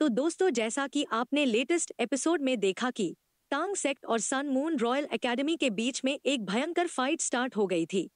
तो दोस्तों जैसा कि आपने लेटेस्ट एपिसोड में देखा कि टांग सेक्ट और सन मून रॉयल एकेडमी के बीच में एक भयंकर फाइट स्टार्ट हो गई थी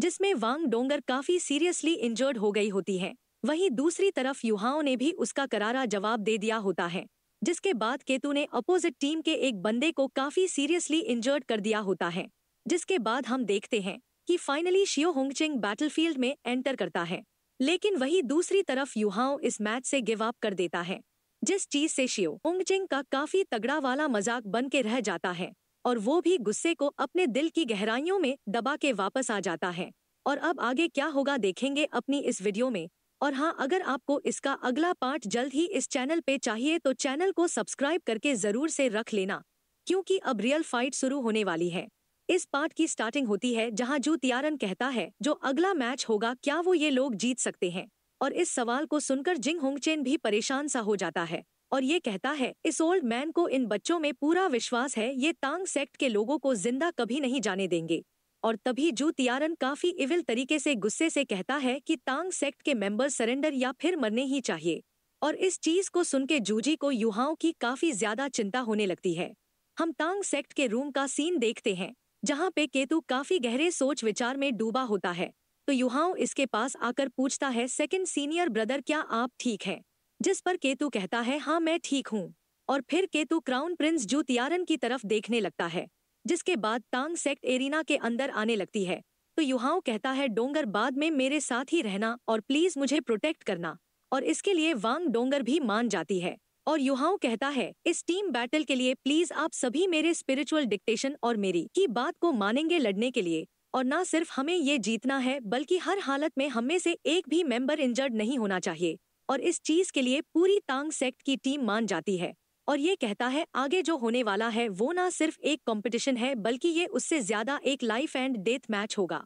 जिसमें वांग डोंगर काफी सीरियसली इंजर्ड हो गई होती है वहीं दूसरी तरफ युवाओं ने भी उसका करारा जवाब दे दिया होता है जिसके बाद केतु ने अपोजिट टीम के एक बंदे को काफी सीरियसली इंजर्ड कर दिया होता है जिसके बाद हम देखते हैं कि फाइनली शियो होंगचिंग बैटलफील्ड में एंटर करता है लेकिन वही दूसरी तरफ युहाओ इस मैच से गिव अप कर देता है जिस चीज से शिव उंगचिंग का काफी तगड़ा वाला मजाक बन के रह जाता है और वो भी गुस्से को अपने दिल की गहराइयों में दबा के वापस आ जाता है और अब आगे क्या होगा देखेंगे अपनी इस वीडियो में और हाँ अगर आपको इसका अगला पार्ट जल्द ही इस चैनल पे चाहिए तो चैनल को सब्सक्राइब करके जरूर से रख लेना क्योंकि अब रियल फाइट शुरू होने वाली है इस पार्ट की स्टार्टिंग होती है जहाँ जू तियारन कहता है जो अगला मैच होगा क्या वो ये लोग जीत सकते हैं और इस सवाल को सुनकर जिंग होंगचेन भी परेशान सा हो जाता है और ये कहता है इस ओल्ड मैन को इन बच्चों में पूरा विश्वास है ये तांग सेक्ट के लोगों को जिंदा कभी नहीं जाने देंगे और तभी जू तियारन काफी इविल तरीके से गुस्से से कहता है कि तांग सेक्ट के मेंबर सरेंडर या फिर मरने ही चाहिए और इस चीज को सुन के जूजी को युवाओं की काफी ज्यादा चिंता होने लगती है हम तांग सेक्ट के रूम का सीन देखते हैं जहाँ पे केतु काफी गहरे सोच विचार में डूबा होता है तो युहाओ इसके पास आकर पूछता है सेकंड सीनियर ब्रदर क्या आप ठीक हैं जिस पर केतु कहता है हाँ मैं ठीक हूँ और फिर केतु क्राउन प्रिंस जूतियारन की तरफ देखने लगता है जिसके बाद तांग सेक्ट एरिना के अंदर आने लगती है तो युहाओ कहता है डोंगर बाद में मेरे साथ ही रहना और प्लीज मुझे प्रोटेक्ट करना और इसके लिए वांग डोंगर भी मान जाती है और युहाओ कहता है इस टीम बैटल के लिए प्लीज आप सभी मेरे स्पिरिचुअल डिक्टेशन और मेरी की बात को मानेंगे लड़ने के लिए और न सिर्फ हमें ये जीतना है बल्कि हर हालत में हमें से एक भी मेंबर इंजर्ड नहीं होना चाहिए और इस चीज के लिए पूरी तांग सेक्ट की टीम मान जाती है और ये कहता है आगे जो होने वाला है वो ना सिर्फ एक कंपटीशन है बल्कि ये उससे ज्यादा एक लाइफ एंड डेथ मैच होगा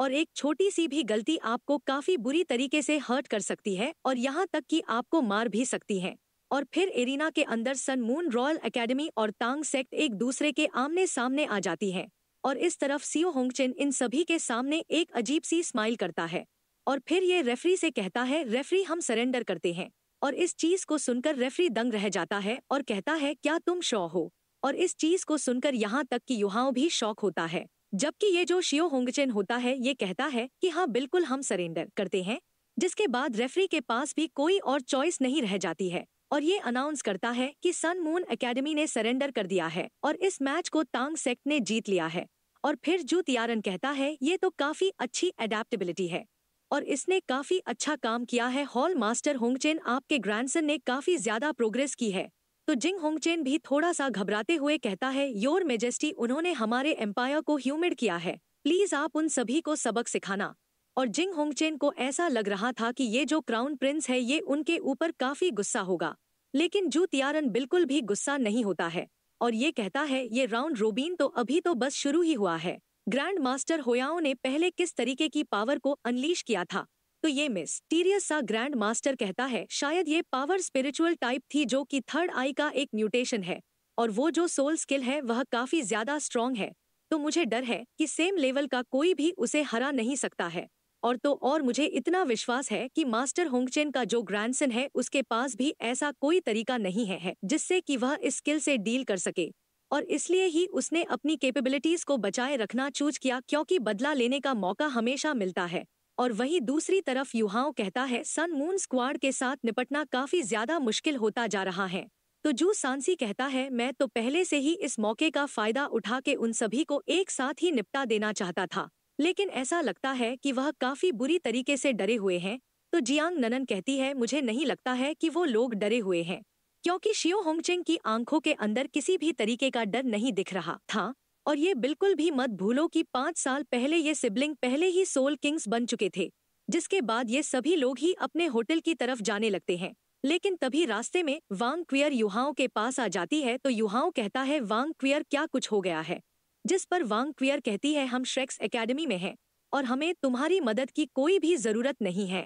और एक छोटी सी भी गलती आपको काफी बुरी तरीके से हर्ट कर सकती है और यहाँ तक कि आपको मार भी सकती है और फिर एरिना के अंदर सन मून रॉयल एकेडमी और तांग सेक्ट एक दूसरे के आमने सामने आ जाती है और इस तरफ सीओ होंगचिन इन सभी के सामने एक अजीब सी स्माइल करता है और फिर ये रेफरी से कहता है रेफरी हम सरेंडर करते हैं और इस चीज को सुनकर रेफरी दंग रह जाता है और कहता है क्या तुम शो हो और इस चीज को सुनकर यहाँ तक कि युवाओं भी शौक होता है जबकि ये जो शियो होंगचेन होता है ये कहता है कि हाँ बिल्कुल हम सरेंडर करते हैं जिसके बाद रेफरी के पास भी कोई और चॉइस नहीं रह जाती है और ये अनाउंस करता है कि सन मून एकेडमी ने सरेंडर कर दिया है और इस मैच को तांग सेक्ट ने जीत लिया है और फिर यारन कहता है ये तो काफी अच्छी एडेप्टेबिलिटी है और इसने काफी अच्छा काम किया है हॉल मास्टर होंगचेन आपके ग्रैंडसन ने काफी ज्यादा प्रोग्रेस की है तो जिंग होंगचेन भी थोड़ा सा घबराते हुए कहता है योर मेजेस्टी उन्होंने हमारे एम्पायर को ह्यूमिड किया है प्लीज आप उन सभी को सबक सिखाना और जिंग होंगचेन को ऐसा लग रहा था कि ये जो क्राउन प्रिंस है ये उनके ऊपर काफी गुस्सा होगा लेकिन जू तियारन बिल्कुल भी गुस्सा नहीं होता है और ये कहता है ये राउंड रोबीन तो अभी तो बस शुरू ही हुआ है ग्रैंड मास्टर होयाओ ने पहले किस तरीके की पावर को अनलीश किया था तो ये मिस टीरियस सा ग्रैंड मास्टर कहता है शायद ये पावर स्पिरिचुअल टाइप थी जो कि थर्ड आई का एक म्यूटेशन है और वो जो सोल स्किल है वह काफी ज्यादा स्ट्रांग है तो मुझे डर है कि सेम लेवल का कोई भी उसे हरा नहीं सकता है और तो और मुझे इतना विश्वास है कि मास्टर होंगचेन का जो ग्रैंडसन है उसके पास भी ऐसा कोई तरीका नहीं है, है जिससे कि वह इस स्किल से डील कर सके और इसलिए ही उसने अपनी कैपेबिलिटीज को बचाए रखना चूज किया क्योंकि बदला लेने का मौका हमेशा मिलता है और वहीं दूसरी तरफ युवाओं कहता है सन मून स्क्वाड के साथ निपटना काफी ज्यादा मुश्किल होता जा रहा है तो जू सांसी कहता है मैं तो पहले से ही इस मौके का फायदा उठा के उन सभी को एक साथ ही निपटा देना चाहता था लेकिन ऐसा लगता है कि वह काफी बुरी तरीके से डरे हुए हैं तो जियांग ननन कहती है मुझे नहीं लगता है कि वो लोग डरे हुए हैं क्योंकि शियो होंगचिंग की आंखों के अंदर किसी भी तरीके का डर नहीं दिख रहा था और ये बिल्कुल भी मत भूलो कि पाँच साल पहले ये सिबलिंग पहले ही सोल किंग्स बन चुके थे जिसके बाद ये सभी लोग ही अपने होटल की तरफ जाने लगते हैं लेकिन तभी रास्ते में वांग क्वियर युहाओं के पास आ जाती है तो युहाओं कहता है वांग क्वियर क्या कुछ हो गया है जिस पर वांग क्वियर कहती है हम श्रेक्स एकेडमी में हैं और हमें तुम्हारी मदद की कोई भी जरूरत नहीं है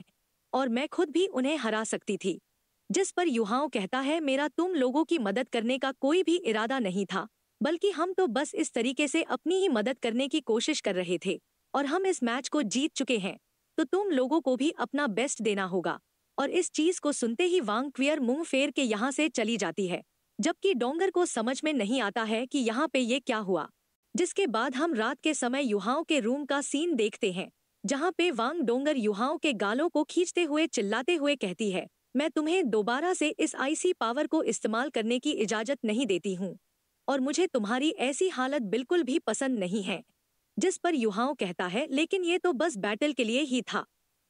और मैं खुद भी उन्हें हरा सकती थी जिस पर युहाओ कहता है मेरा तुम लोगों की मदद करने का कोई भी इरादा नहीं था बल्कि हम तो बस इस तरीके से अपनी ही मदद करने की कोशिश कर रहे थे और हम इस मैच को जीत चुके हैं तो तुम लोगों को भी अपना बेस्ट देना होगा और इस चीज को सुनते ही वांग क्वियर मुंह फेर के यहाँ से चली जाती है जबकि डोंगर को समझ में नहीं आता है कि यहाँ पे ये क्या हुआ जिसके बाद हम रात के समय युहाओं के रूम का सीन देखते हैं जहाँ पे वांग डोंगर युहाओं के गालों को खींचते हुए चिल्लाते हुए कहती है मैं तुम्हें दोबारा से इस आईसी पावर को इस्तेमाल करने की इजाज़त नहीं देती हूँ और मुझे तुम्हारी ऐसी हालत बिल्कुल भी पसंद नहीं है जिस पर युहाओं कहता है लेकिन ये तो बस बैटल के लिए ही था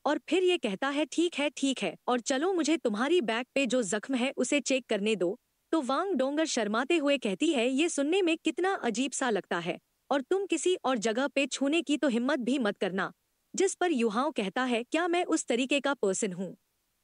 और फिर ये कहता है ठीक है ठीक है और चलो मुझे तुम्हारी बैग पे जो जख्म है उसे चेक करने दो तो वांग डोंगर शर्माते हुए कहती है ये सुनने में कितना अजीब सा लगता है और तुम किसी और जगह पे छूने की तो हिम्मत भी मत करना जिस पर युवाओं कहता है क्या मैं उस तरीके का पर्सन हूँ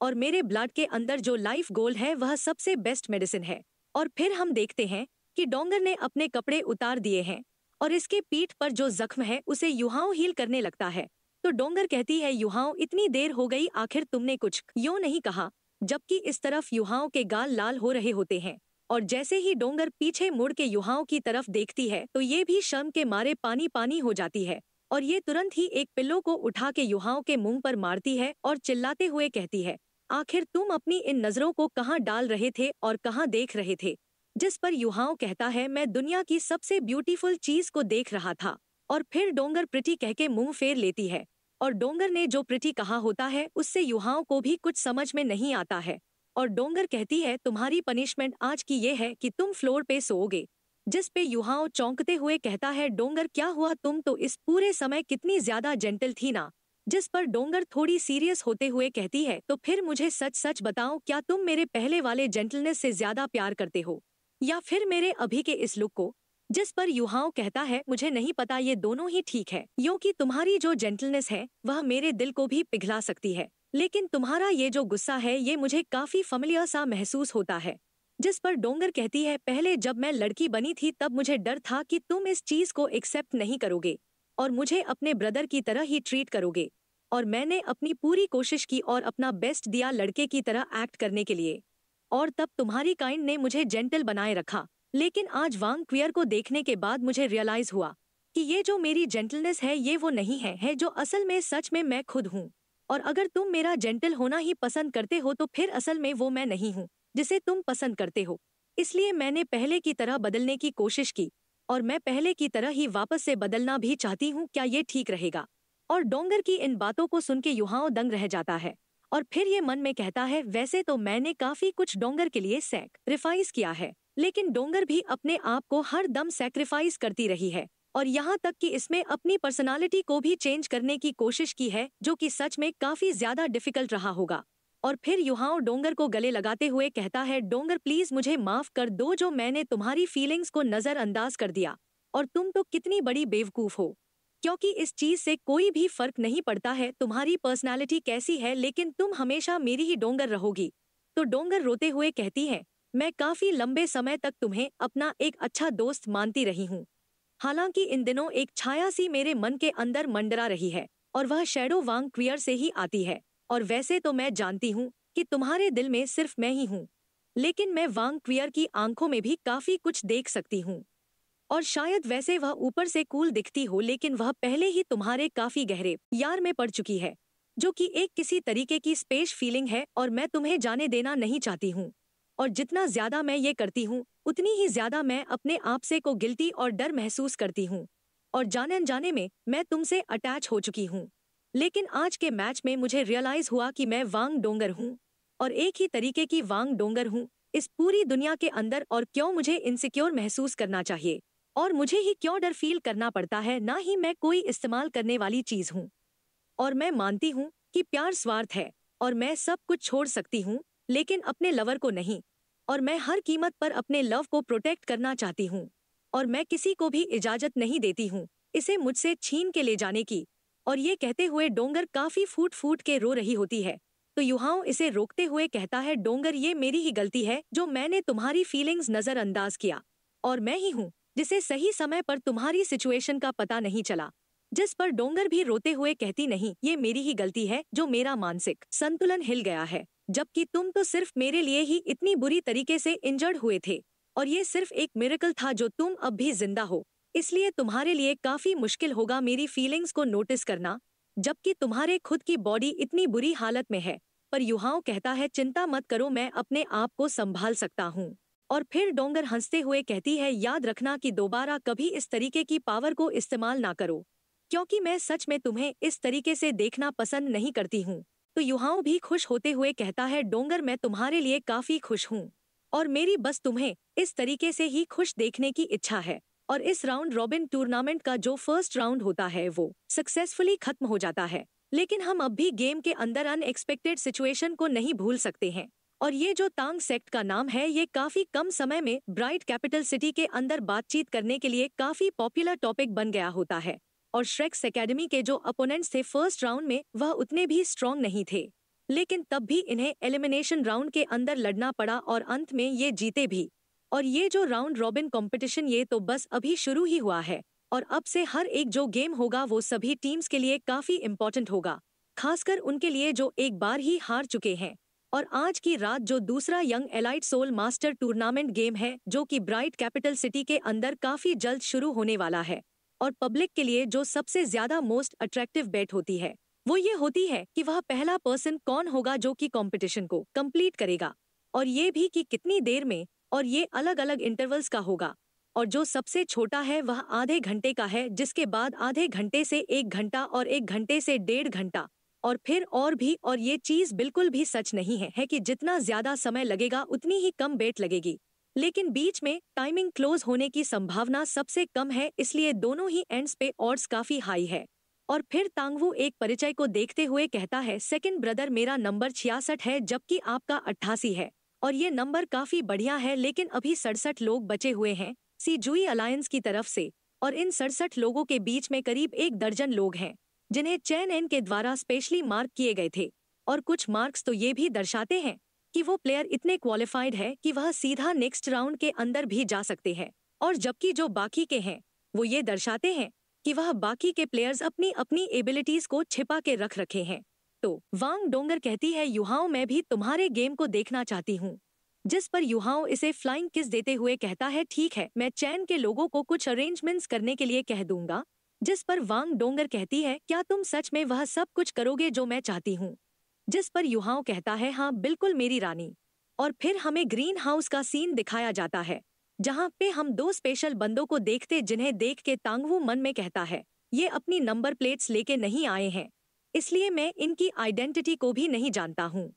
और मेरे ब्लड के अंदर जो लाइफ गोल है वह सबसे बेस्ट मेडिसिन है और फिर हम देखते हैं कि डोंगर ने अपने कपड़े उतार दिए हैं और इसके पीठ पर जो जख्म है उसे युवाओं हील करने लगता है तो डोंगर कहती है युवाओं इतनी देर हो गई आखिर तुमने कुछ यो नहीं कहा जबकि इस तरफ युहाओं के गाल लाल हो रहे होते हैं और जैसे ही डोंगर पीछे मुड़ के युहाओं की तरफ देखती है तो ये भी शर्म के मारे पानी पानी हो जाती है और ये तुरंत ही एक पिल्लो को उठा के युहाओं के मुंह पर मारती है और चिल्लाते हुए कहती है आखिर तुम अपनी इन नजरों को कहाँ डाल रहे थे और कहाँ देख रहे थे जिस पर युवाओं कहता है मैं दुनिया की सबसे ब्यूटीफुल चीज को देख रहा था और फिर डोंगर प्रिटी कह के मुंह फेर लेती है और डोंगर ने जो प्रिटी कहा होता है उससे युवाओं को भी कुछ समझ में नहीं आता है और डोंगर कहती है तुम्हारी पनिशमेंट आज की ये है कि तुम फ्लोर पे सोओगे जिस पे युवाओं चौंकते हुए कहता है डोंगर क्या हुआ तुम तो इस पूरे समय कितनी ज्यादा जेंटल थी ना जिस पर डोंगर थोड़ी सीरियस होते हुए कहती है तो फिर मुझे सच सच बताओ क्या तुम मेरे पहले वाले जेंटलनेस से ज्यादा प्यार करते हो या फिर मेरे अभी के इस लुक को जिस पर युवाओं कहता है मुझे नहीं पता ये दोनों ही ठीक है यूँ की तुम्हारी जो जेंटलनेस है वह मेरे दिल को भी पिघला सकती है लेकिन तुम्हारा ये जो गुस्सा है ये मुझे काफी फमलिया सा महसूस होता है जिस पर डोंगर कहती है पहले जब मैं लड़की बनी थी तब मुझे डर था कि तुम इस चीज को एक्सेप्ट नहीं करोगे और मुझे अपने ब्रदर की तरह ही ट्रीट करोगे और मैंने अपनी पूरी कोशिश की और अपना बेस्ट दिया लड़के की तरह एक्ट करने के लिए और तब तुम्हारी काइंड ने मुझे जेंटल बनाए रखा लेकिन आज वांग क्वियर को देखने के बाद मुझे रियलाइज हुआ कि ये जो मेरी जेंटलनेस है ये वो नहीं है, है जो असल में सच में मैं खुद हूँ और अगर तुम मेरा जेंटल होना ही पसंद करते हो तो फिर असल में वो मैं नहीं हूँ जिसे तुम पसंद करते हो इसलिए मैंने पहले की तरह बदलने की कोशिश की और मैं पहले की तरह ही वापस से बदलना भी चाहती हूँ क्या ये ठीक रहेगा और डोंगर की इन बातों को सुन के युहाओं दंग रह जाता है और फिर ये मन में कहता है वैसे तो मैंने काफी कुछ डोंगर के लिए सैक रिफाइज किया है लेकिन डोंगर भी अपने आप को हर दम सेक्रीफाइस करती रही है और यहाँ तक कि इसमें अपनी पर्सनालिटी को भी चेंज करने की कोशिश की है जो कि सच में काफी ज्यादा डिफिकल्ट रहा होगा और फिर युहाओ डोंगर को गले लगाते हुए कहता है डोंगर प्लीज मुझे माफ कर दो जो मैंने तुम्हारी फीलिंग्स को नजरअंदाज कर दिया और तुम तो कितनी बड़ी बेवकूफ हो क्योंकि इस चीज से कोई भी फर्क नहीं पड़ता है तुम्हारी पर्सनैलिटी कैसी है लेकिन तुम हमेशा मेरी ही डोंगर रहोगी तो डोंगर रोते हुए कहती है मैं काफी लंबे समय तक तुम्हें अपना एक अच्छा दोस्त मानती रही हूँ हालांकि इन दिनों एक छाया सी मेरे मन के अंदर मंडरा रही है और वह शेडो वांग क्वियर से ही आती है और वैसे तो मैं जानती हूँ कि तुम्हारे दिल में सिर्फ मैं ही हूँ लेकिन मैं वांग क्वियर की आंखों में भी काफी कुछ देख सकती हूँ और शायद वैसे वह ऊपर से कूल दिखती हो लेकिन वह पहले ही तुम्हारे काफी गहरे यार में पड़ चुकी है जो कि एक किसी तरीके की स्पेश फीलिंग है और मैं तुम्हें जाने देना नहीं चाहती हूँ और जितना ज्यादा मैं ये करती हूँ उतनी ही ज्यादा मैं अपने आप से को गिलती और डर महसूस करती हूँ और जाने जाने में मैं तुमसे अटैच हो चुकी हूँ लेकिन आज के मैच में मुझे रियलाइज हुआ कि मैं वांग डोंगर हूँ और एक ही तरीके की वांग डोंगर हूँ इस पूरी दुनिया के अंदर और क्यों मुझे इनसिक्योर महसूस करना चाहिए और मुझे ही क्यों डर फील करना पड़ता है ना ही मैं कोई इस्तेमाल करने वाली चीज हूँ और मैं मानती हूँ कि प्यार स्वार्थ है और मैं सब कुछ छोड़ सकती हूँ लेकिन अपने लवर को नहीं और मैं हर कीमत पर अपने लव को प्रोटेक्ट करना चाहती हूँ और मैं किसी को भी इजाजत नहीं देती हूँ इसे मुझसे छीन के ले जाने की और ये कहते हुए डोंगर काफी फूट फूट के रो रही होती है तो युवाओं इसे रोकते हुए कहता है डोंगर ये मेरी ही गलती है जो मैंने तुम्हारी फीलिंग्स नजरअंदाज किया और मैं ही हूँ जिसे सही समय पर तुम्हारी सिचुएशन का पता नहीं चला जिस पर डोंगर भी रोते हुए कहती नहीं ये मेरी ही गलती है जो मेरा मानसिक संतुलन हिल गया है जबकि तुम तो सिर्फ मेरे लिए ही इतनी बुरी तरीके से इंजर्ड हुए थे और ये सिर्फ एक मेरेकल था जो तुम अब भी जिंदा हो इसलिए तुम्हारे लिए काफी मुश्किल होगा मेरी फीलिंग्स को नोटिस करना जबकि तुम्हारे खुद की बॉडी इतनी बुरी हालत में है पर युवाओं कहता है चिंता मत करो मैं अपने आप को संभाल सकता हूँ और फिर डोंगर हंसते हुए कहती है याद रखना कि दोबारा कभी इस तरीके की पावर को इस्तेमाल ना करो क्योंकि मैं सच में तुम्हें इस तरीके से देखना पसंद नहीं करती हूँ तो युहाओं भी खुश होते हुए कहता है डोंगर मैं तुम्हारे लिए काफी खुश हूँ और मेरी बस तुम्हें इस तरीके से ही खुश देखने की इच्छा है और इस राउंड रॉबिन टूर्नामेंट का जो फर्स्ट राउंड होता है वो सक्सेसफुली खत्म हो जाता है लेकिन हम अब भी गेम के अंदर अनएक्सपेक्टेड सिचुएशन को नहीं भूल सकते हैं और ये जो तांग सेक्ट का नाम है ये काफी कम समय में ब्राइट कैपिटल सिटी के अंदर बातचीत करने के लिए काफी पॉपुलर टॉपिक बन गया होता है और श्रेक्स एकेडमी के जो अपोनेंट्स थे फर्स्ट राउंड में वह उतने भी स्ट्रांग नहीं थे लेकिन तब भी इन्हें एलिमिनेशन राउंड के अंदर लड़ना पड़ा और अंत में ये जीते भी और ये जो राउंड रॉबिन कॉम्पिटिशन ये तो बस अभी शुरू ही हुआ है और अब से हर एक जो गेम होगा वो सभी टीम्स के लिए काफी इम्पोर्टेंट होगा खासकर उनके लिए जो एक बार ही हार चुके हैं और आज की रात जो दूसरा young elite soul master tournament game है जो कि ब्राइट कैपिटल सिटी के अंदर काफी जल्द शुरू होने वाला है और पब्लिक के लिए जो सबसे ज्यादा मोस्ट अट्रैक्टिव बेट होती है वो ये होती है कि वह पहला पर्सन कौन होगा जो कि कंपटीशन को कंप्लीट करेगा और ये भी कि कितनी देर में और ये अलग अलग इंटरवल्स का होगा और जो सबसे छोटा है वह आधे घंटे का है जिसके बाद आधे घंटे से एक घंटा और एक घंटे से डेढ़ घंटा और फिर और भी और ये चीज बिल्कुल भी सच नहीं है, है कि जितना ज्यादा समय लगेगा उतनी ही कम बेट लगेगी लेकिन बीच में टाइमिंग क्लोज होने की संभावना सबसे कम है इसलिए दोनों ही एंड्स पे ऑर्ड्स काफी हाई है और फिर तांगवू एक परिचय को देखते हुए कहता है सेकंड ब्रदर मेरा नंबर छियासठ है जबकि आपका अट्ठासी है और ये नंबर काफी बढ़िया है लेकिन अभी सड़सठ लोग बचे हुए हैं सी जूई अलायंस की तरफ से और इन सड़सठ लोगों के बीच में करीब एक दर्जन लोग हैं जिन्हें चैन एन के द्वारा स्पेशली मार्क किए गए थे और कुछ मार्क्स तो ये भी दर्शाते हैं कि वो प्लेयर इतने क्वालिफाइड है कि वह सीधा नेक्स्ट राउंड के अंदर भी जा सकते हैं और जबकि जो बाकी के हैं वो ये दर्शाते हैं कि वह बाकी के प्लेयर्स अपनी अपनी एबिलिटीज को छिपा के रख रखे हैं तो वांग डोंगर कहती है युवाओं मैं भी तुम्हारे गेम को देखना चाहती हूँ जिस पर युवाओं इसे फ्लाइंग किस देते हुए कहता है ठीक है मैं चैन के लोगों को कुछ अरेंजमेंट्स करने के लिए कह दूंगा जिस पर वांग डोंगर कहती है क्या तुम सच में वह सब कुछ करोगे जो मैं चाहती हूँ जिस पर युहाओं कहता है हाँ बिल्कुल मेरी रानी और फिर हमें ग्रीन हाउस का सीन दिखाया जाता है जहाँ पे हम दो स्पेशल बंदों को देखते जिन्हें देख के तांगवू मन में कहता है ये अपनी नंबर प्लेट्स लेके नहीं आए हैं इसलिए मैं इनकी आइडेंटिटी को भी नहीं जानता हूँ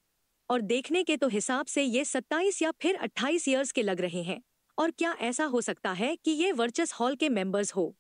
और देखने के तो हिसाब से ये 27 या फिर 28 ईयर्स के लग रहे हैं और क्या ऐसा हो सकता है कि ये वर्चस हॉल के मेंबर्स हो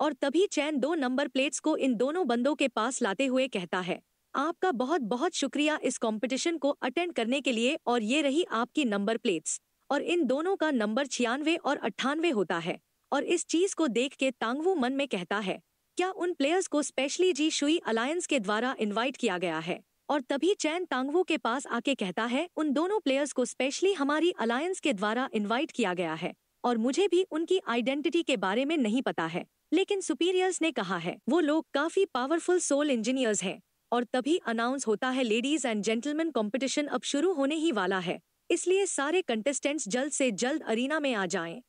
और तभी चैन दो नंबर प्लेट्स को इन दोनों बंदों के पास लाते हुए कहता है आपका बहुत बहुत शुक्रिया इस कंपटीशन को अटेंड करने के लिए और ये रही आपकी नंबर प्लेट्स और इन दोनों का नंबर छियानवे और अट्ठानवे होता है और इस चीज को देख के तांगवू मन में कहता है क्या उन प्लेयर्स को स्पेशली जी शुई अलायंस के द्वारा इनवाइट किया गया है और तभी चैन तांगवू के पास आके कहता है उन दोनों प्लेयर्स को स्पेशली हमारी अलायंस के द्वारा इनवाइट किया गया है और मुझे भी उनकी आइडेंटिटी के बारे में नहीं पता है लेकिन सुपीरियर्स ने कहा है वो लोग काफी पावरफुल सोल इंजीनियर्स हैं और तभी अनाउंस होता है लेडीज एंड जेंटलमैन कंपटीशन अब शुरू होने ही वाला है इसलिए सारे कंटेस्टेंट्स जल्द से जल्द अरीना में आ जाएं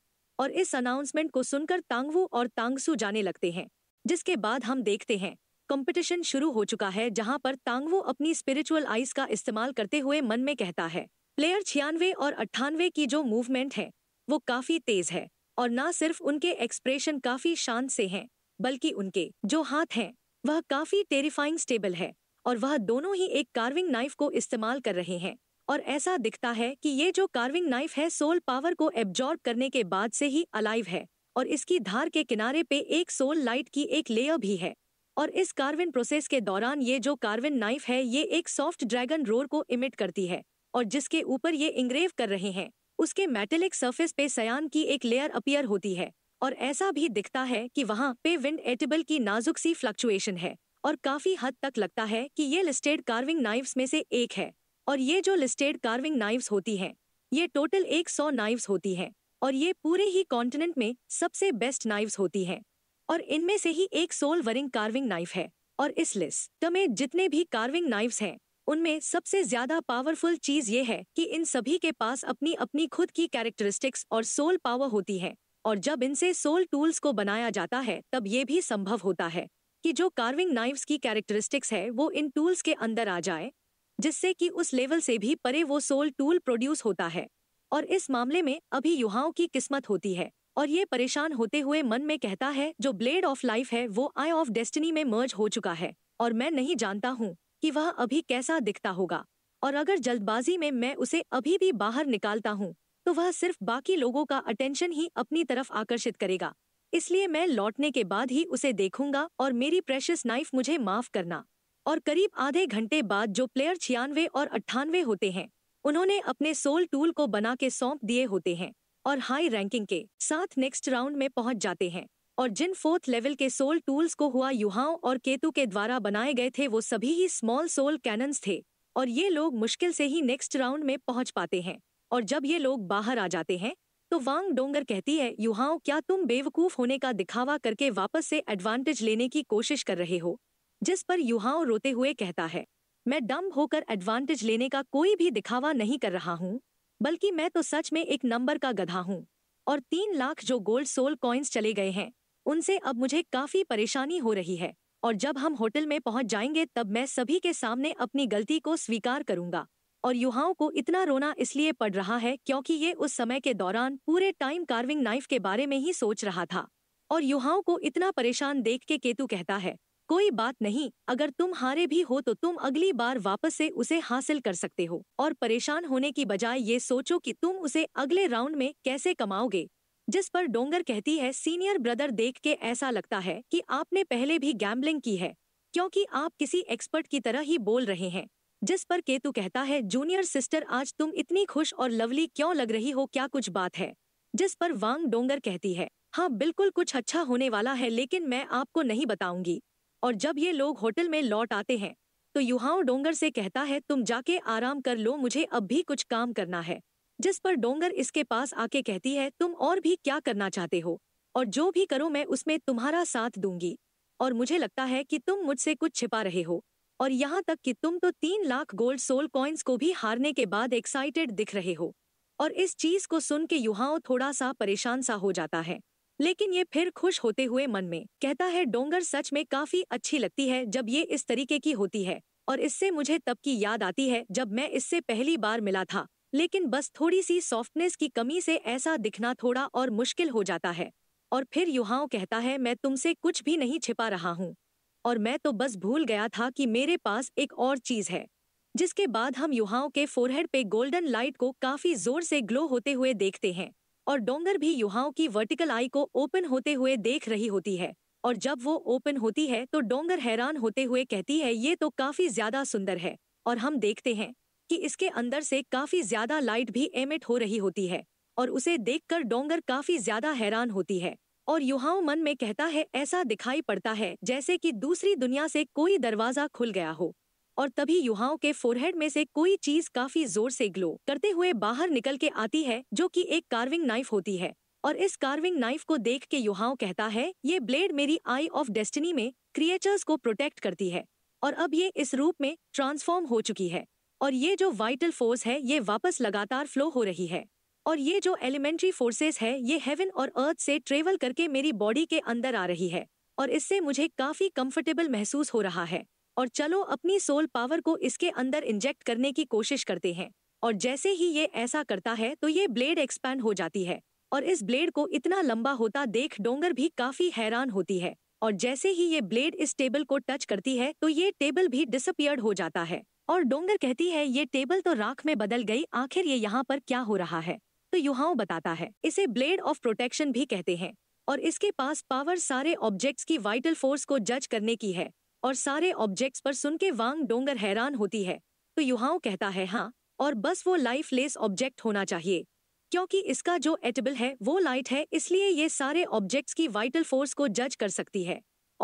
और इस अनाउंसमेंट को सुनकर तांगवू और तांगसू जाने लगते हैं जिसके बाद हम देखते हैं कंपटीशन शुरू हो चुका है जहां पर तांगवू अपनी स्पिरिचुअल आइस का इस्तेमाल करते हुए मन में कहता है प्लेयर छियानवे और अट्ठानवे की जो मूवमेंट है वो काफी तेज है और ना सिर्फ उनके एक्सप्रेशन काफी शांत से हैं बल्कि उनके जो हाथ हैं वह काफी टेरिफाइंग स्टेबल है और वह दोनों ही एक कार्विंग नाइफ को इस्तेमाल कर रहे हैं और ऐसा दिखता है कि ये जो कार्विंग नाइफ है सोल पावर को एब्जॉर्ब करने के बाद से ही अलाइव है और इसकी धार के किनारे पे एक सोल लाइट की एक लेयर भी है और इस कार्विन प्रोसेस के दौरान ये जो कार्विन नाइफ है ये एक सॉफ्ट ड्रैगन रोर को इमिट करती है और जिसके ऊपर ये इंग्रेव कर रहे हैं उसके मेटेलिक सर्फेस पे सयान की एक लेयर अपियर होती है और ऐसा भी दिखता है कि वहाँ पे विंड एटेबल की नाजुक सी फ्लक्चुएशन है और काफी हद तक लगता है कि ये लिस्टेड कार्विंग नाइव्स में से एक है और ये जो लिस्टेड कार्विंग नाइव्स होती हैं ये टोटल 100 नाइव्स होती हैं और ये पूरे ही कॉन्टिनेंट में सबसे बेस्ट नाइव्स होती हैं और इनमें से ही एक सोल वरिंग कार्विंग नाइफ है और इस लिस्ट में जितने भी कार्विंग नाइव्स हैं उनमें सबसे ज्यादा पावरफुल चीज ये है कि इन सभी के पास अपनी अपनी खुद की कैरेक्टरिस्टिक्स और सोल पावर होती है और जब इनसे सोल टूल्स को बनाया जाता है तब ये भी संभव होता है कि जो कार्विंग नाइव्स की कैरेक्टरिस्टिक्स है वो इन टूल्स के अंदर आ जाए जिससे कि उस लेवल से भी परे वो सोल टूल प्रोड्यूस होता है और इस मामले में अभी युवाओं की किस्मत होती है और ये परेशान होते हुए मन में कहता है जो ब्लेड ऑफ लाइफ है वो आई ऑफ डेस्टिनी में मर्ज हो चुका है और मैं नहीं जानता हूँ कि वह अभी कैसा दिखता होगा और अगर जल्दबाजी में मैं उसे अभी भी बाहर निकालता हूँ तो वह सिर्फ बाकी लोगों का अटेंशन ही अपनी तरफ आकर्षित करेगा इसलिए मैं लौटने के बाद ही उसे देखूंगा और मेरी प्रेशियस नाइफ मुझे माफ करना और करीब आधे घंटे बाद जो प्लेयर छियानवे और अट्ठानवे होते हैं उन्होंने अपने सोल टूल को बना के सौंप दिए होते हैं और हाई रैंकिंग के साथ नेक्स्ट राउंड में पहुंच जाते हैं और जिन फोर्थ लेवल के सोल टूल्स को हुआ युवाओं और केतु के द्वारा बनाए गए थे वो सभी ही स्मॉल सोल कैनन्स थे और ये लोग मुश्किल से ही नेक्स्ट राउंड में पहुंच पाते हैं और जब ये लोग बाहर आ जाते हैं तो वांग डोंगर कहती है युहाओं क्या तुम बेवकूफ होने का दिखावा करके वापस से एडवांटेज लेने की कोशिश कर रहे हो जिस पर युहाओ रोते हुए कहता है मैं डम्ब होकर एडवांटेज लेने का कोई भी दिखावा नहीं कर रहा हूँ बल्कि मैं तो सच में एक नंबर का गधा हूँ और तीन लाख जो गोल्ड सोल कॉइन्स चले गए हैं उनसे अब मुझे काफी परेशानी हो रही है और जब हम होटल में पहुंच जाएंगे तब मैं सभी के सामने अपनी गलती को स्वीकार करूंगा और युवाओं को इतना रोना इसलिए पड़ रहा है क्योंकि ये उस समय के दौरान पूरे टाइम कार्विंग नाइफ के बारे में ही सोच रहा था और युवाओं को इतना परेशान देख के केतु कहता है कोई बात नहीं अगर तुम हारे भी हो तो तुम अगली बार वापस से उसे हासिल कर सकते हो और परेशान होने की बजाय ये सोचो कि तुम उसे अगले राउंड में कैसे कमाओगे जिस पर डोंगर कहती है सीनियर ब्रदर देख के ऐसा लगता है कि आपने पहले भी गैम्बलिंग की है क्योंकि आप किसी एक्सपर्ट की तरह ही बोल रहे हैं जिस पर केतु कहता है जूनियर सिस्टर आज तुम इतनी खुश और लवली क्यों लग रही हो क्या कुछ बात है जिस पर वांग डोंगर कहती है हाँ बिल्कुल कुछ अच्छा होने वाला है लेकिन मैं आपको नहीं बताऊंगी और जब ये लोग होटल में लौट आते हैं तो युहाओ डोंगर से कहता है तुम जाके आराम कर लो मुझे अब भी कुछ काम करना है जिस पर डोंगर इसके पास आके कहती है तुम और भी क्या करना चाहते हो और जो भी करो मैं उसमें तुम्हारा साथ दूंगी और मुझे लगता है कि तुम मुझसे कुछ छिपा रहे हो और यहाँ तक कि तुम तो तीन लाख गोल्ड सोल कॉइन्स को भी हारने के बाद एक्साइटेड दिख रहे हो और इस चीज को सुन के युवाओं थोड़ा सा परेशान सा हो जाता है लेकिन ये फिर खुश होते हुए मन में कहता है डोंगर सच में काफी अच्छी लगती है जब ये इस तरीके की होती है और इससे मुझे तब की याद आती है जब मैं इससे पहली बार मिला था लेकिन बस थोड़ी सी सॉफ्टनेस की कमी से ऐसा दिखना थोड़ा और मुश्किल हो जाता है और फिर युहाओं कहता है मैं तुमसे कुछ भी नहीं छिपा रहा हूँ और मैं तो बस भूल गया था कि मेरे पास एक और चीज है जिसके बाद हम युवाओं के फोरहेड पे गोल्डन लाइट को काफी जोर से ग्लो होते हुए देखते हैं और डोंगर भी युवाओं की वर्टिकल आई को ओपन होते हुए देख रही होती है और जब वो ओपन होती है तो डोंगर हैरान होते हुए कहती है ये तो काफी ज्यादा सुंदर है और हम देखते हैं कि इसके अंदर से काफी ज्यादा लाइट भी एमिट हो रही होती है और उसे देखकर डोंगर काफी ज्यादा हैरान होती है और युवाओं मन में कहता है ऐसा दिखाई पड़ता है जैसे कि दूसरी दुनिया से कोई दरवाजा खुल गया हो और तभी युवाओं के फोरहेड में से कोई चीज काफी जोर से ग्लो करते हुए बाहर निकल के आती है जो कि एक कार्विंग नाइफ होती है और इस कार्विंग नाइफ को देख के युवाओं कहता है ये ब्लेड मेरी आई ऑफ डेस्टिनी में क्रिएचर्स को प्रोटेक्ट करती है और अब ये इस रूप में ट्रांसफॉर्म हो चुकी है और ये जो वाइटल फोर्स है ये वापस लगातार फ्लो हो रही है और ये जो एलिमेंट्री फोर्सेस है ये हेवन और अर्थ से ट्रेवल करके मेरी बॉडी के अंदर आ रही है और इससे मुझे काफी कंफर्टेबल महसूस हो रहा है और चलो अपनी सोल पावर को इसके अंदर इंजेक्ट करने की कोशिश करते हैं और जैसे ही ये ऐसा करता है तो ये ब्लेड एक्सपैंड हो जाती है और इस ब्लेड को इतना लंबा होता देख डोंगर भी काफी हैरान होती है और जैसे ही ये ब्लेड इस टेबल को टच करती है तो ये टेबल भी डिसअपियर्ड हो जाता है और डोंगर कहती है ये टेबल तो राख में बदल गई आखिर ये यहाँ पर क्या हो रहा है तो युहाओं बताता है इसे ब्लेड ऑफ प्रोटेक्शन भी कहते हैं और इसके पास पावर सारे ऑब्जेक्ट्स की वाइटल फोर्स को जज करने की है और सारे ऑब्जेक्ट्स पर सुन के वांग डोंगर हैरान होती है तो युहाओं कहता है हाँ और बस वो लाइफ लेस ऑब्जेक्ट होना चाहिए क्योंकि इसका जो एटेबल है वो लाइट है इसलिए ये सारे ऑब्जेक्ट्स की वाइटल फोर्स को जज कर सकती है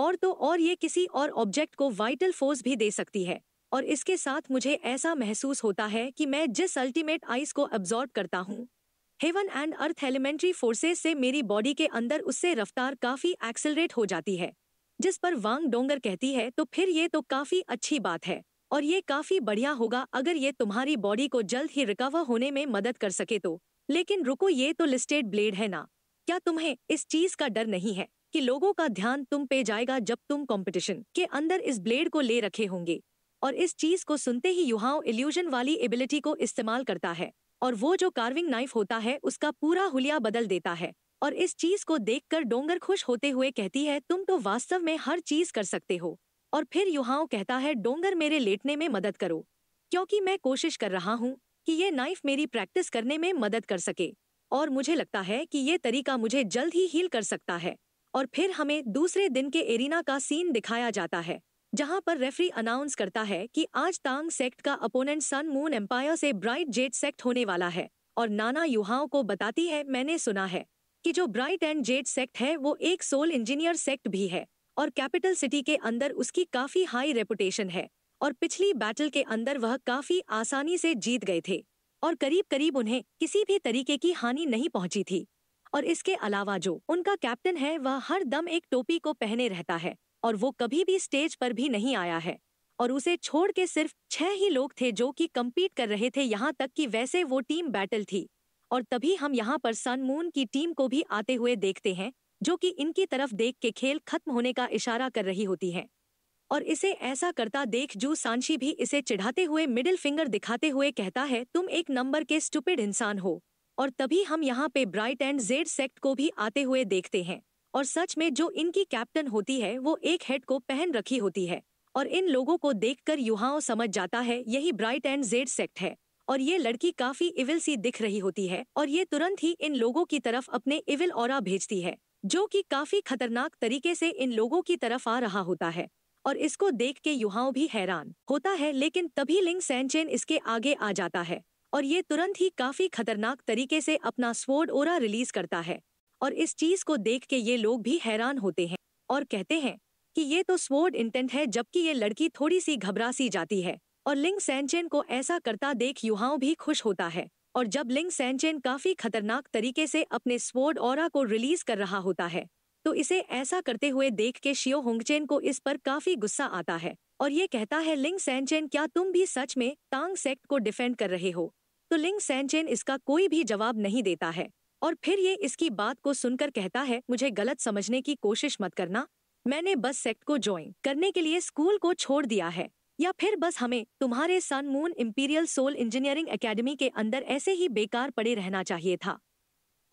और तो और ये किसी और ऑब्जेक्ट को वाइटल फोर्स भी दे सकती है और इसके साथ मुझे ऐसा महसूस होता है कि मैं जिस अल्टीमेट आइस को अब्जॉर्ब करता हूँ heaven and earth elementary forces से मेरी बॉडी के अंदर उससे रफ्तार काफ़ी एक्सेलरेट हो जाती है जिस पर वांग डोंगर कहती है तो फिर ये तो काफ़ी अच्छी बात है और ये काफ़ी बढ़िया होगा अगर ये तुम्हारी बॉडी को जल्द ही रिकवर होने में मदद कर सके तो लेकिन रुको ये तो लिस्टेड ब्लेड है ना क्या तुम्हें इस चीज़ का डर नहीं है कि लोगों का ध्यान तुम पे जाएगा जब तुम कंपटीशन के अंदर इस ब्लेड को ले रखे होंगे और इस चीज को सुनते ही युवाओं इल्यूजन वाली एबिलिटी को इस्तेमाल करता है और वो जो कार्विंग नाइफ होता है उसका पूरा हुलिया बदल देता है और इस चीज को देखकर डोंगर खुश होते हुए कहती है तुम तो वास्तव में हर चीज कर सकते हो और फिर युहाओं कहता है डोंगर मेरे लेटने में मदद करो क्योंकि मैं कोशिश कर रहा हूँ कि ये नाइफ मेरी प्रैक्टिस करने में मदद कर सके और मुझे लगता है कि ये तरीका मुझे जल्द ही हील कर सकता है और फिर हमें दूसरे दिन के एरिना का सीन दिखाया जाता है जहां पर रेफरी अनाउंस करता है कि आज तांग सेक्ट का अपोनेंट सन मून एम्पायर से ब्राइट जेट सेक्ट होने वाला है और नाना युवाओं को बताती है मैंने सुना है कि जो ब्राइट एंड जेट सेक्ट है वो एक सोल इंजीनियर सेक्ट भी है और कैपिटल सिटी के अंदर उसकी काफी हाई रेपुटेशन है और पिछली बैटल के अंदर वह काफी आसानी से जीत गए थे और करीब करीब उन्हें किसी भी तरीके की हानि नहीं पहुंची थी और इसके अलावा जो उनका कैप्टन है वह हर दम एक टोपी को पहने रहता है और वो कभी भी स्टेज पर भी नहीं आया है और उसे छोड़ के सिर्फ छह ही लोग थे जो कि कम्पीट कर रहे थे यहाँ तक कि वैसे वो टीम बैटल थी और तभी हम यहाँ पर सनमून की टीम को भी आते हुए देखते हैं जो कि इनकी तरफ देख के खेल खत्म होने का इशारा कर रही होती है और इसे ऐसा करता देख जू सांशी भी इसे चिढ़ाते हुए मिडिल फिंगर दिखाते हुए कहता है तुम एक नंबर के स्टुपिड इंसान हो और तभी हम यहाँ पे ब्राइट एंड जेड सेक्ट को भी आते हुए देखते हैं और सच में जो इनकी कैप्टन होती है वो एक हेड को पहन रखी होती है और इन लोगों को देखकर युवाओं समझ जाता है यही ब्राइट एंड जेड सेक्ट है और ये लड़की काफी इविल सी दिख रही होती है और ये तुरंत ही इन लोगों की तरफ अपने इविल और भेजती है जो कि काफी खतरनाक तरीके से इन लोगों की तरफ आ रहा होता है और इसको देख के युवाओं भी हैरान होता है लेकिन तभी लिंग सैनचेन इसके आगे आ जाता है और ये तुरंत ही काफी खतरनाक तरीके से अपना स्वोर्ड ओरा रिलीज करता है और इस चीज को देख के ये लोग भी हैरान होते हैं और कहते हैं कि ये तो स्वोर्ड इंटेंट है जबकि ये लड़की थोड़ी सी घबरा सी जाती है और लिंग सैनचेन को ऐसा करता देख युवाओं भी खुश होता है और जब लिंग सैनचेन काफी खतरनाक तरीके से अपने स्वोर्ड और को रिलीज कर रहा होता है तो इसे ऐसा करते हुए देख के शियो होंगचेन को इस पर काफी गुस्सा आता है और ये कहता है लिंग सैनचेन क्या तुम भी सच में तांग सेक्ट को डिफेंड कर रहे हो तो लिंग सैनचेन इसका कोई भी जवाब नहीं देता है और फिर ये इसकी बात को सुनकर कहता है मुझे गलत समझने की कोशिश मत करना मैंने बस सेक्ट को ज्वाइन करने के लिए स्कूल को छोड़ दिया है या फिर बस हमें तुम्हारे sun moon imperial soul engineering academy के अंदर ऐसे ही बेकार पड़े रहना चाहिए था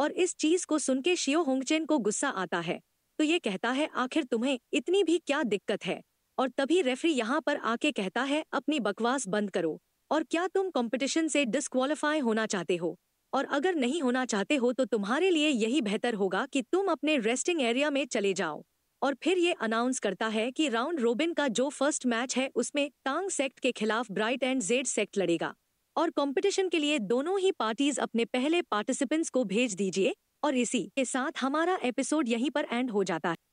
और इस चीज को सुन के शियो होंगचेन को गुस्सा आता है तो ये कहता है आखिर तुम्हें इतनी भी क्या दिक्कत है और तभी रेफरी यहाँ पर आके कहता है अपनी बकवास बंद करो और क्या तुम कंपटीशन से डिस्क्वालिफाई होना चाहते हो और अगर नहीं होना चाहते हो तो तुम्हारे लिए यही बेहतर होगा कि तुम अपने रेस्टिंग एरिया में चले जाओ और फिर ये अनाउंस करता है कि राउंड रोबिन का जो फर्स्ट मैच है उसमें तांग सेक्ट के खिलाफ ब्राइट एंड जेड सेक्ट लड़ेगा और कंपटीशन के लिए दोनों ही पार्टीज अपने पहले पार्टिसिपेंट्स को भेज दीजिए और इसी के साथ हमारा एपिसोड यहीं पर एंड हो जाता है